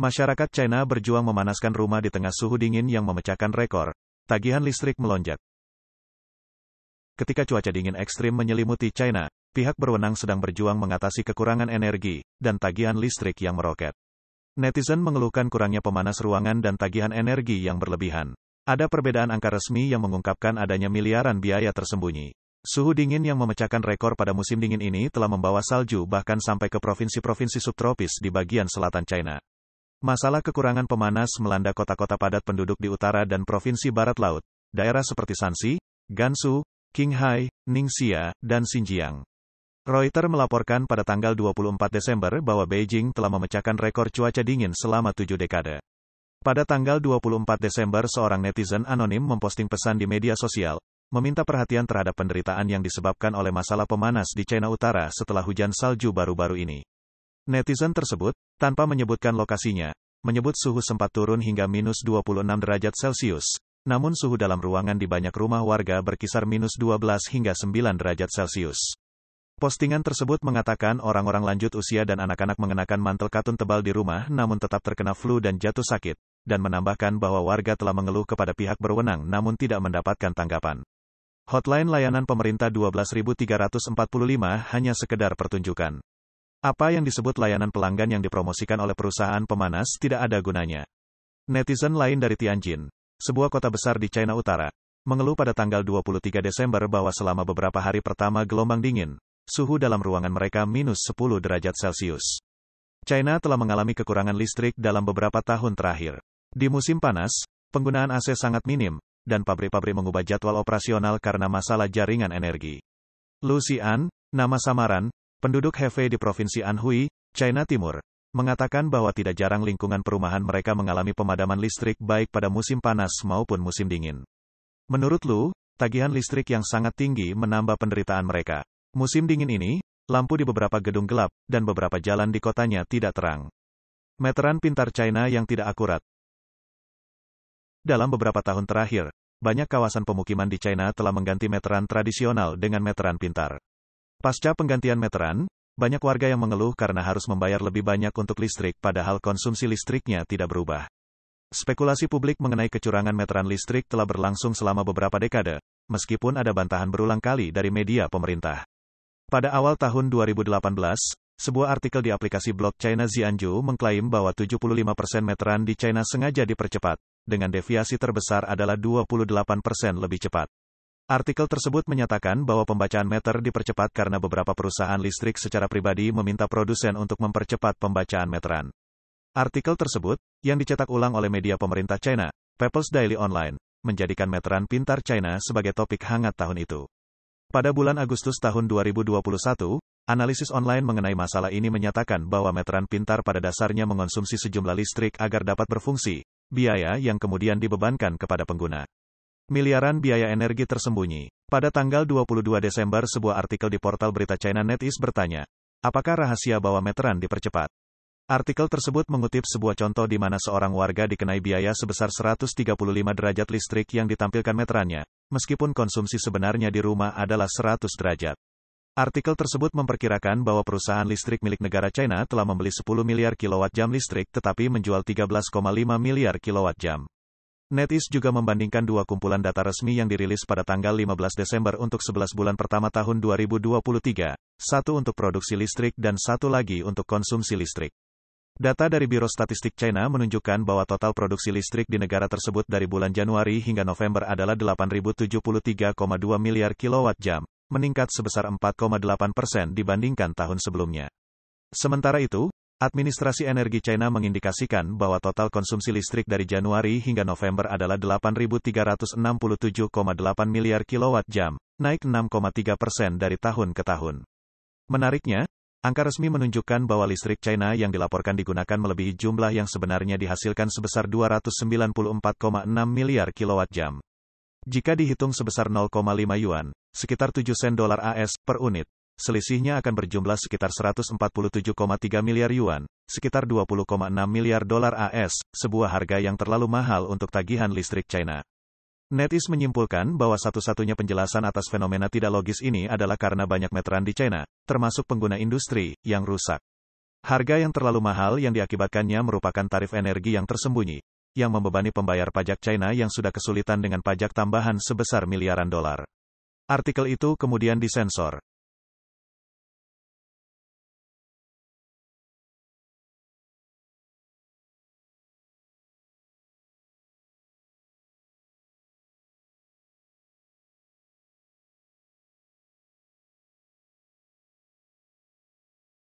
Masyarakat China berjuang memanaskan rumah di tengah suhu dingin yang memecahkan rekor. Tagihan listrik melonjak. Ketika cuaca dingin ekstrim menyelimuti China, pihak berwenang sedang berjuang mengatasi kekurangan energi dan tagihan listrik yang meroket. Netizen mengeluhkan kurangnya pemanas ruangan dan tagihan energi yang berlebihan. Ada perbedaan angka resmi yang mengungkapkan adanya miliaran biaya tersembunyi. Suhu dingin yang memecahkan rekor pada musim dingin ini telah membawa salju bahkan sampai ke provinsi-provinsi subtropis di bagian selatan China. Masalah kekurangan pemanas melanda kota-kota padat penduduk di utara dan provinsi barat laut. Daerah seperti Sansi, Gansu, Qinghai, Ningxia, dan Xinjiang. Reuters melaporkan pada tanggal 24 Desember bahwa Beijing telah memecahkan rekor cuaca dingin selama tujuh dekade. Pada tanggal 24 Desember seorang netizen anonim memposting pesan di media sosial, meminta perhatian terhadap penderitaan yang disebabkan oleh masalah pemanas di China Utara setelah hujan salju baru-baru ini. Netizen tersebut, tanpa menyebutkan lokasinya, menyebut suhu sempat turun hingga minus 26 derajat Celcius. Namun suhu dalam ruangan di banyak rumah warga berkisar minus 12 hingga 9 derajat Celcius. Postingan tersebut mengatakan orang-orang lanjut usia dan anak-anak mengenakan mantel katun tebal di rumah namun tetap terkena flu dan jatuh sakit, dan menambahkan bahwa warga telah mengeluh kepada pihak berwenang namun tidak mendapatkan tanggapan. Hotline layanan pemerintah 12.345 hanya sekedar pertunjukan. Apa yang disebut layanan pelanggan yang dipromosikan oleh perusahaan pemanas tidak ada gunanya. Netizen lain dari Tianjin, sebuah kota besar di China Utara, mengeluh pada tanggal 23 Desember bahwa selama beberapa hari pertama gelombang dingin, suhu dalam ruangan mereka minus 10 derajat Celcius. China telah mengalami kekurangan listrik dalam beberapa tahun terakhir. Di musim panas, penggunaan AC sangat minim, dan pabrik-pabrik mengubah jadwal operasional karena masalah jaringan energi. Lucian, nama samaran, penduduk Hefei di Provinsi Anhui, China Timur, mengatakan bahwa tidak jarang lingkungan perumahan mereka mengalami pemadaman listrik baik pada musim panas maupun musim dingin. Menurut Lu, tagihan listrik yang sangat tinggi menambah penderitaan mereka. Musim dingin ini, lampu di beberapa gedung gelap, dan beberapa jalan di kotanya tidak terang. Meteran pintar China yang tidak akurat. Dalam beberapa tahun terakhir, banyak kawasan pemukiman di China telah mengganti meteran tradisional dengan meteran pintar. Pasca penggantian meteran, banyak warga yang mengeluh karena harus membayar lebih banyak untuk listrik padahal konsumsi listriknya tidak berubah. Spekulasi publik mengenai kecurangan meteran listrik telah berlangsung selama beberapa dekade, meskipun ada bantahan berulang kali dari media pemerintah. Pada awal tahun 2018, sebuah artikel di aplikasi blog China Zianju mengklaim bahwa 75% meteran di China sengaja dipercepat, dengan deviasi terbesar adalah 28% lebih cepat. Artikel tersebut menyatakan bahwa pembacaan meter dipercepat karena beberapa perusahaan listrik secara pribadi meminta produsen untuk mempercepat pembacaan meteran. Artikel tersebut, yang dicetak ulang oleh media pemerintah China, People's Daily Online, menjadikan meteran pintar China sebagai topik hangat tahun itu. Pada bulan Agustus tahun 2021, analisis online mengenai masalah ini menyatakan bahwa meteran pintar pada dasarnya mengonsumsi sejumlah listrik agar dapat berfungsi, biaya yang kemudian dibebankan kepada pengguna miliaran biaya energi tersembunyi. Pada tanggal 22 Desember sebuah artikel di portal berita China NetEase bertanya, apakah rahasia bahwa meteran dipercepat? Artikel tersebut mengutip sebuah contoh di mana seorang warga dikenai biaya sebesar 135 derajat listrik yang ditampilkan meterannya, meskipun konsumsi sebenarnya di rumah adalah 100 derajat. Artikel tersebut memperkirakan bahwa perusahaan listrik milik negara China telah membeli 10 miliar kilowatt jam listrik tetapi menjual 13,5 miliar kilowatt jam. NetEase juga membandingkan dua kumpulan data resmi yang dirilis pada tanggal 15 Desember untuk 11 bulan pertama tahun 2023, satu untuk produksi listrik dan satu lagi untuk konsumsi listrik. Data dari Biro Statistik China menunjukkan bahwa total produksi listrik di negara tersebut dari bulan Januari hingga November adalah 8.073,2 miliar kilowatt jam, meningkat sebesar 4,8 persen dibandingkan tahun sebelumnya. Sementara itu, Administrasi Energi China mengindikasikan bahwa total konsumsi listrik dari Januari hingga November adalah 8.367,8 miliar kilowatt jam, naik 6,3 persen dari tahun ke tahun. Menariknya, angka resmi menunjukkan bahwa listrik China yang dilaporkan digunakan melebihi jumlah yang sebenarnya dihasilkan sebesar 294,6 miliar kilowatt jam. Jika dihitung sebesar 0,5 yuan, sekitar 7 sen dolar AS per unit, selisihnya akan berjumlah sekitar 147,3 miliar yuan, sekitar 20,6 miliar dolar AS, sebuah harga yang terlalu mahal untuk tagihan listrik China. Netis menyimpulkan bahwa satu-satunya penjelasan atas fenomena tidak logis ini adalah karena banyak meteran di China, termasuk pengguna industri, yang rusak. Harga yang terlalu mahal yang diakibatkannya merupakan tarif energi yang tersembunyi, yang membebani pembayar pajak China yang sudah kesulitan dengan pajak tambahan sebesar miliaran dolar. Artikel itu kemudian disensor.